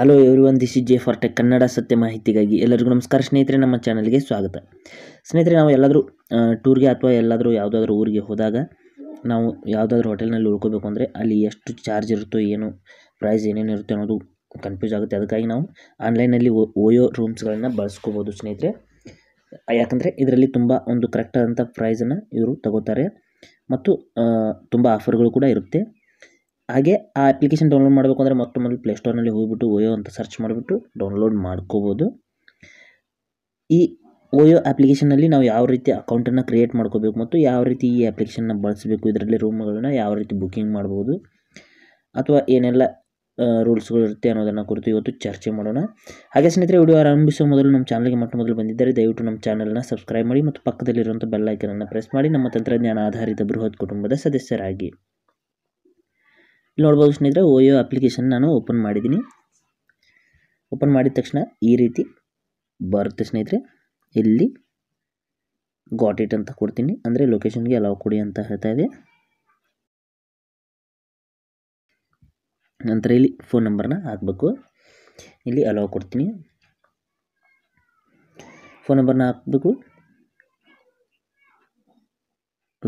hello everyone this is J for tech Kannada ಸತ್ಯ ಮಾಹಿತಿಗಾಗಿ ಎಲ್ಲರಿಗೂ ನಮಸ್ಕಾರ ಸ್ನೇಹಿತರೆ ನಮ್ಮ ಚಾನಲ್ಗೆ ಸ್ವಾಗತ ಸ್ನೇಹಿತರೆ ನಾವು ಎಲ್ಲಾದರೂ ಟೂರ್ಗೆ ಅಥವಾ ಎಲ್ಲಾದರೂ ಯಾವುದಾದ್ರೂ ಊರಿಗೆ ಹೋದಾಗ ನಾವು ಯಾವುದಾದ್ರೂ ಹೋಟೆಲ್ನಲ್ಲಿ ಉಳ್ಕೋಬೇಕು ಅಂದರೆ ಅಲ್ಲಿ ಎಷ್ಟು ಚಾರ್ಜ್ ಇರುತ್ತೋ ಏನು ಪ್ರೈಸ್ ಏನೇನು ಇರುತ್ತೆ ಅನ್ನೋದು ಕನ್ಫ್ಯೂಸ್ ಆಗುತ್ತೆ ಅದಕ್ಕಾಗಿ ನಾವು ಆನ್ಲೈನಲ್ಲಿ ಓಯೋ ರೂಮ್ಸ್ಗಳನ್ನು ಬಳಸ್ಕೋಬೋದು ಸ್ನೇಹಿತರೆ ಯಾಕಂದರೆ ಇದರಲ್ಲಿ ತುಂಬ ಒಂದು ಕರೆಕ್ಟಾದಂಥ ಪ್ರೈಸನ್ನು ಇವರು ತಗೋತಾರೆ ಮತ್ತು ತುಂಬ ಆಫರ್ಗಳು ಕೂಡ ಇರುತ್ತೆ ಹಾಗೆ ಆ ಅಪ್ಲಿಕೇಶನ್ ಡೌನ್ಲೋಡ್ ಮಾಡಬೇಕು ಅಂದರೆ ಮೊಟ್ಟ ಮೊದಲು ಪ್ಲೇಸ್ಟೋರ್ನಲ್ಲಿ ಹೋಗಿಬಿಟ್ಟು ಓಯೋ ಅಂತ ಸರ್ಚ್ ಮಾಡಿಬಿಟ್ಟು ಡೌನ್ಲೋಡ್ ಮಾಡ್ಕೋಬೋದು ಈ ಓಯೋ ಅಪ್ಲಿಕೇಶನಲ್ಲಿ ನಾವು ಯಾವ ರೀತಿ ಅಕೌಂಟನ್ನು ಕ್ರಿಯೇಟ್ ಮಾಡ್ಕೋಬೇಕು ಮತ್ತು ಯಾವ ರೀತಿ ಈ ಅಪ್ಲಿಕೇಶನ್ನ ಬಳಸಬೇಕು ಇದರಲ್ಲಿ ರೂಮ್ಗಳನ್ನ ಯಾವ ರೀತಿ ಬುಕ್ಕಿಂಗ್ ಮಾಡ್ಬೋದು ಅಥವಾ ಏನೆಲ್ಲ ರೂಲ್ಸ್ಗಳಿರುತ್ತೆ ಅನ್ನೋದನ್ನು ಕುರಿತು ಇವತ್ತು ಚರ್ಚೆ ಮಾಡೋಣ ಹಾಗೆ ಸ್ನೇಹಿತರೆ ವಿಡಿಯೋ ಆರಂಭಿಸುವ ಮೊದಲು ನಮ್ಮ ಚಾನಲ್ಗೆ ಮೊಟ್ಟ ಮೊದಲು ಬಂದಿದ್ದರೆ ದಯವಿಟ್ಟು ನಮ್ಮ ಚಾನಲ್ನ ಸಬ್ಸ್ಕ್ರೈಬ್ ಮಾಡಿ ಮತ್ತು ಪಕ್ಕದಲ್ಲಿರುವಂಥ ಬೆಲ್ಲೈಕನನ್ನು ಪ್ರೆಸ್ ಮಾಡಿ ನಮ್ಮ ತಂತ್ರಜ್ಞಾನ ಆಧಾರಿತ ಬೃಹತ್ ಕುಟುಂಬದ ಸದಸ್ಯರಾಗಿ ಇಲ್ಲಿ ನೋಡ್ಬೋದು ಸ್ನೇಹಿತರೆ ಓಯೋ ಅಪ್ಲಿಕೇಶನ್ ನಾನು ಓಪನ್ ಮಾಡಿದ್ದೀನಿ ಓಪನ್ ಮಾಡಿದ ತಕ್ಷಣ ಈ ರೀತಿ ಬರುತ್ತೆ ಸ್ನೇಹಿತರೆ ಇಲ್ಲಿ ಗಾಟ್ ಇಟ್ ಅಂತ ಕೊಡ್ತೀನಿ ಅಂದರೆ ಲೊಕೇಶನ್ಗೆ ಅಲಾವ್ ಕೊಡಿ ಅಂತ ಹೇಳ್ತಾ ಇದೆ ನಂತರ ಇಲ್ಲಿ ಫೋನ್ ನಂಬರ್ನ ಹಾಕಬೇಕು ಇಲ್ಲಿ ಅಲಾವ್ ಕೊಡ್ತೀನಿ ಫೋನ್ ನಂಬರ್ನ ಹಾಕಬೇಕು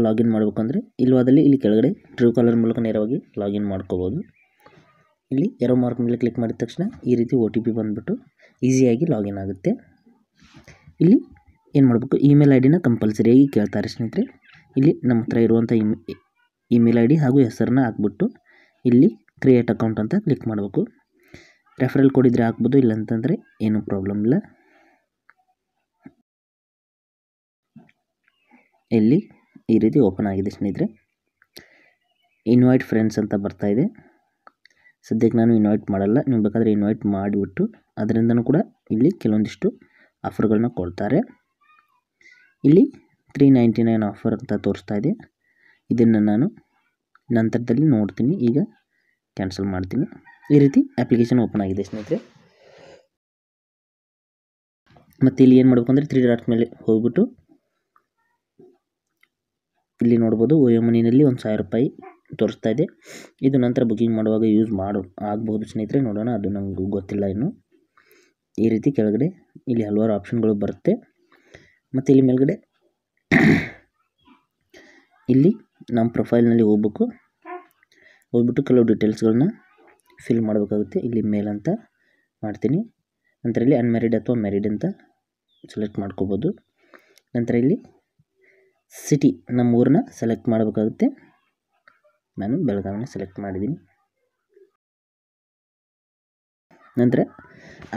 ಲಾಗಿನ್ ಮಾಡಬೇಕಂದ್ರೆ ಇಲ್ಲವಾದಲ್ಲಿ ಇಲ್ಲಿ ಕೆಳಗಡೆ ಟ್ರೂ ಕಾಲರ್ ಮೂಲಕ ನೇರವಾಗಿ ಲಾಗಿನ್ ಮಾಡ್ಕೋಬೋದು ಇಲ್ಲಿ ಎರೋ ಮಾರ್ಕ್ ಮೇಲೆ ಕ್ಲಿಕ್ ಮಾಡಿದ ತಕ್ಷಣ ಈ ರೀತಿ ಒ ಟಿ ಪಿ ಬಂದುಬಿಟ್ಟು ಈಸಿಯಾಗಿ ಲಾಗಿನ್ ಆಗುತ್ತೆ ಇಲ್ಲಿ ಏನು ಮಾಡಬೇಕು ಇಮೇಲ್ ಐ ಡಿನ ಕಂಪಲ್ಸರಿಯಾಗಿ ಕೇಳ್ತಾರೆ ಸ್ನೇಹಿತರೆ ಇಲ್ಲಿ ನಮ್ಮ ಹತ್ರ ಇರುವಂಥ ಇಮೇ ಇಮೇಲ್ ಐ ಡಿ ಹಾಗೂ ಹೆಸರನ್ನ ಹಾಕ್ಬಿಟ್ಟು ಇಲ್ಲಿ ಕ್ರಿಯೇಟ್ ಅಕೌಂಟ್ ಅಂತ ಕ್ಲಿಕ್ ಮಾಡಬೇಕು ರೆಫರಲ್ ಕೋಡ್ ಇದ್ರೆ ಹಾಕ್ಬೋದು ಅಂತಂದರೆ ಏನೂ ಪ್ರಾಬ್ಲಮ್ ಇಲ್ಲ ಇಲ್ಲಿ ಈ ರೀತಿ ಓಪನ್ ಆಗಿದೆ ಸ್ನೇಹಿತರೆ ಇನ್ವೈಟ್ ಫ್ರೆಂಡ್ಸ್ ಅಂತ ಬರ್ತಾ ಇದೆ ಸದ್ಯಕ್ಕೆ ನಾನು ಇನ್ವೈಟ್ ಮಾಡಲ್ಲ ನೀವು ಬೇಕಾದರೆ ಇನ್ವೈಟ್ ಮಾಡಿಬಿಟ್ಟು ಅದರಿಂದನೂ ಕೂಡ ಇಲ್ಲಿ ಕೆಲವೊಂದಿಷ್ಟು ಆಫರ್ಗಳನ್ನ ಕೊಡ್ತಾರೆ ಇಲ್ಲಿ ತ್ರೀ ನೈಂಟಿ ನೈನ್ ಆಫರ್ ಅಂತ ತೋರಿಸ್ತಾ ಇದೆ ಇದನ್ನು ನಾನು ನಂತರದಲ್ಲಿ ನೋಡ್ತೀನಿ ಈಗ ಕ್ಯಾನ್ಸಲ್ ಮಾಡ್ತೀನಿ ಈ ರೀತಿ ಅಪ್ಲಿಕೇಶನ್ ಓಪನ್ ಆಗಿದೆ ಸ್ನೇಹಿತರೆ ಮತ್ತು ಇಲ್ಲಿ ಏನು ಮಾಡಬೇಕು ಅಂದರೆ ತ್ರೀ ಡಾಟ್ ಮೇಲೆ ಹೋಗ್ಬಿಟ್ಟು ಇಲ್ಲಿ ನೋಡ್ಬೋದು ಓಎಂನಲ್ಲಿ ಒಂದು ಸಾವಿರ ರೂಪಾಯಿ ತೋರಿಸ್ತಾ ಇದೆ ಇದು ನಂತರ ಬುಕ್ಕಿಂಗ್ ಮಾಡುವಾಗ ಯೂಸ್ ಮಾಡು ಆಗ್ಬೋದು ಸ್ನೇಹಿತರೆ ನೋಡೋಣ ಅದು ನಮಗೂ ಗೊತ್ತಿಲ್ಲ ಇನ್ನು ಈ ರೀತಿ ಕೆಳಗಡೆ ಇಲ್ಲಿ ಹಲವಾರು ಆಪ್ಷನ್ಗಳು ಬರುತ್ತೆ ಮತ್ತು ಇಲ್ಲಿ ಮೇಲ್ಗಡೆ ಇಲ್ಲಿ ನಮ್ಮ ಪ್ರೊಫೈಲ್ನಲ್ಲಿ ಹೋಗ್ಬೇಕು ಹೋಗ್ಬಿಟ್ಟು ಕೆಲವು ಡೀಟೇಲ್ಸ್ಗಳನ್ನ ಫಿಲ್ ಮಾಡಬೇಕಾಗುತ್ತೆ ಇಲ್ಲಿ ಮೇಲ್ ಅಂತ ಮಾಡ್ತೀನಿ ನಂತರ ಇಲ್ಲಿ ಅನ್ಮ್ಯಾರಿಡ್ ಅಥವಾ ಮ್ಯಾರಿಡ್ ಅಂತ ಸೆಲೆಕ್ಟ್ ಮಾಡ್ಕೋಬೋದು ನಂತರ ಇಲ್ಲಿ ಸಿಟಿ ನಮ್ಮ ಊರನ್ನ ಸೆಲೆಕ್ಟ್ ಮಾಡಬೇಕಾಗುತ್ತೆ ನಾನು ಬೆಳಗಾವಿನ ಸೆಲೆಕ್ಟ್ ಮಾಡಿದ್ದೀನಿ ನಂತರ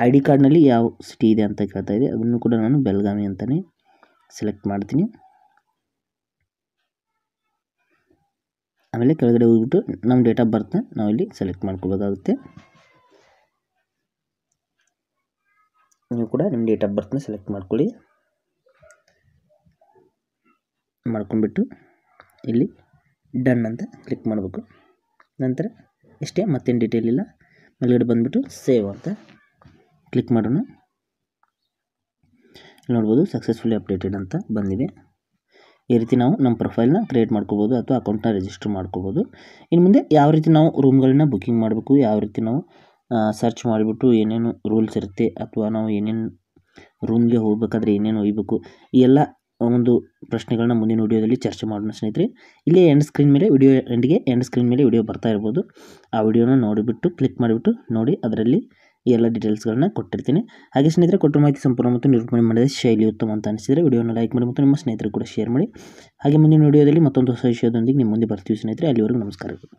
ಐ ಡಿ ಕಾರ್ಡ್ನಲ್ಲಿ ಯಾವ ಸಿಟಿ ಇದೆ ಅಂತ ಕೇಳ್ತಾ ಇದೆ ಅದನ್ನು ಕೂಡ ನಾನು ಬೆಳಗಾವಿ ಅಂತಲೇ ಸೆಲೆಕ್ಟ್ ಮಾಡ್ತೀನಿ ಆಮೇಲೆ ಕೆಳಗಡೆ ಹೋಗ್ಬಿಟ್ಟು ನಮ್ಮ ಡೇಟ್ ಆಫ್ ಬರ್ತ್ನ ನಾವು ಇಲ್ಲಿ ಸೆಲೆಕ್ಟ್ ಮಾಡ್ಕೋಬೇಕಾಗುತ್ತೆ ನೀವು ಕೂಡ ನಿಮ್ಮ ಡೇಟ್ ಆಫ್ ಬರ್ತ್ನ ಸೆಲೆಕ್ಟ್ ಮಾಡ್ಕೊಳ್ಳಿ ಮಾಡ್ಕೊಂಡ್ಬಿಟ್ಟು ಇಲ್ಲಿ ಡನ್ ಅಂತ ಕ್ಲಿಕ್ ಮಾಡಬೇಕು ನಂತರ ಇಷ್ಟೇ ಮತ್ತೇನು ಡೀಟೇಲ್ ಇಲ್ಲ ಮೇಲ್ಗಡೆ ಬಂದುಬಿಟ್ಟು ಸೇವ್ ಅಂತ ಕ್ಲಿಕ್ ಮಾಡೋಣ ನೋಡ್ಬೋದು ಸಕ್ಸಸ್ಫುಲಿ ಅಪ್ಡೇಟೆಡ್ ಅಂತ ಬಂದಿದೆ ಈ ರೀತಿ ನಾವು ನಮ್ಮ ಪ್ರೊಫೈಲ್ನ ಕ್ರಿಯೇಟ್ ಮಾಡ್ಕೋಬೋದು ಅಥವಾ ಅಕೌಂಟ್ನ ರಿಜಿಸ್ಟರ್ ಮಾಡ್ಕೋಬೋದು ಇನ್ನು ಮುಂದೆ ಯಾವ ರೀತಿ ನಾವು ರೂಮ್ಗಳನ್ನ ಬುಕ್ಕಿಂಗ್ ಮಾಡಬೇಕು ಯಾವ ರೀತಿ ನಾವು ಸರ್ಚ್ ಮಾಡಿಬಿಟ್ಟು ಏನೇನು ರೂಲ್ಸ್ ಇರುತ್ತೆ ಅಥವಾ ನಾವು ಏನೇನು ರೂಮ್ಗೆ ಹೋಗ್ಬೇಕಾದ್ರೆ ಏನೇನು ಒಯ್ಬೇಕು ಈ ಎಲ್ಲ ಒಂದು ಪ್ರಶ್ನೆಗಳನ್ನ ಮುಂದಿನ ವಿಡಿಯೋದಲ್ಲಿ ಚರ್ಚೆ ಮಾಡೋಣ ಸ್ನೇಹಿತರೆ ಇಲ್ಲಿ ಎಂಡ್ ಸ್ಕ್ರೀನ್ ಮೇಲೆ ವಿಡಿಯೋ ಎಂಡ್ಗೆ ಎಂಡ್ ಸ್ಕ್ರೀನ್ ಮೇಲೆ ವಿಡಿಯೋ ಬರ್ತಾ ಇರ್ಬೋದು ಆ ವಿಡಿಯೋನ ನೋಡಿಬಿಟ್ಟು ಕ್ಲಿಕ್ ಮಾಡಿಬಿಟ್ಟು ನೋಡಿ ಅದರಲ್ಲಿ ಎಲ್ಲ ಡೀಟೇಲ್ಸ್ಗಳನ್ನ ಕೊಟ್ಟಿರ್ತೀನಿ ಹಾಗೆ ಸ್ನೇಹಿತರೆ ಕೊಟ್ಟರು ಮಾಹಿತಿ ಸಂಪೂರ್ಣ ಮತ್ತು ನಿರೂಪಣೆ ಮಾಡಿದ ಶೈಲಿ ಉತ್ತಮ ಅಂತ ಅನಿಸಿದರೆ ವಿಡಿಯೋನ ಲೈಕ್ ಮಾಡಿ ಮತ್ತು ನಿಮ್ಮ ಸ್ನೇಹಿತರು ಕೂಡ ಶೇರ್ ಮಾಡಿ ಹಾಗೆ ಮುಂದಿನ ವಿಡಿಯೋದಲ್ಲಿ ಮತ್ತೊಂದು ಹೊಸ ವಿಷಯದೊಂದಿಗೆ ನಿಮ್ಮ ಮುಂದೆ ಬರ್ತೀವಿ ಸ್ನೇಹಿತರೆ ಅಲ್ಲಿವರೆಗೂ ನಮಸ್ಕಾರಗಳು